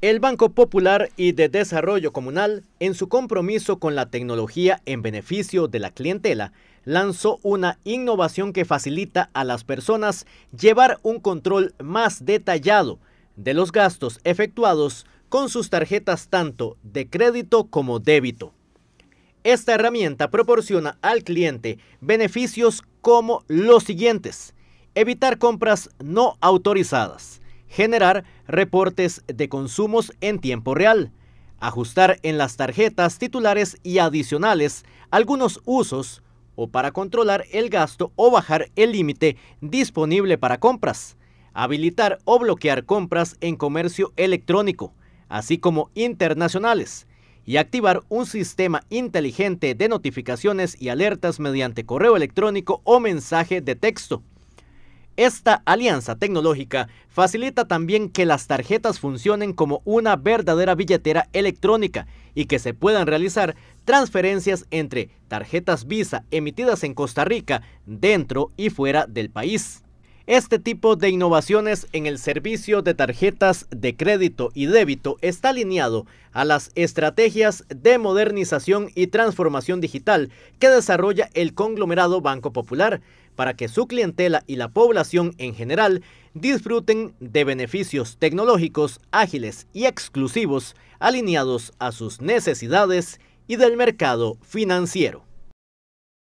El Banco Popular y de Desarrollo Comunal, en su compromiso con la tecnología en beneficio de la clientela, lanzó una innovación que facilita a las personas llevar un control más detallado de los gastos efectuados con sus tarjetas tanto de crédito como débito. Esta herramienta proporciona al cliente beneficios como los siguientes. Evitar compras no autorizadas generar reportes de consumos en tiempo real, ajustar en las tarjetas titulares y adicionales algunos usos o para controlar el gasto o bajar el límite disponible para compras, habilitar o bloquear compras en comercio electrónico, así como internacionales, y activar un sistema inteligente de notificaciones y alertas mediante correo electrónico o mensaje de texto. Esta alianza tecnológica facilita también que las tarjetas funcionen como una verdadera billetera electrónica y que se puedan realizar transferencias entre tarjetas Visa emitidas en Costa Rica, dentro y fuera del país. Este tipo de innovaciones en el servicio de tarjetas de crédito y débito está alineado a las estrategias de modernización y transformación digital que desarrolla el conglomerado Banco Popular para que su clientela y la población en general disfruten de beneficios tecnológicos ágiles y exclusivos alineados a sus necesidades y del mercado financiero.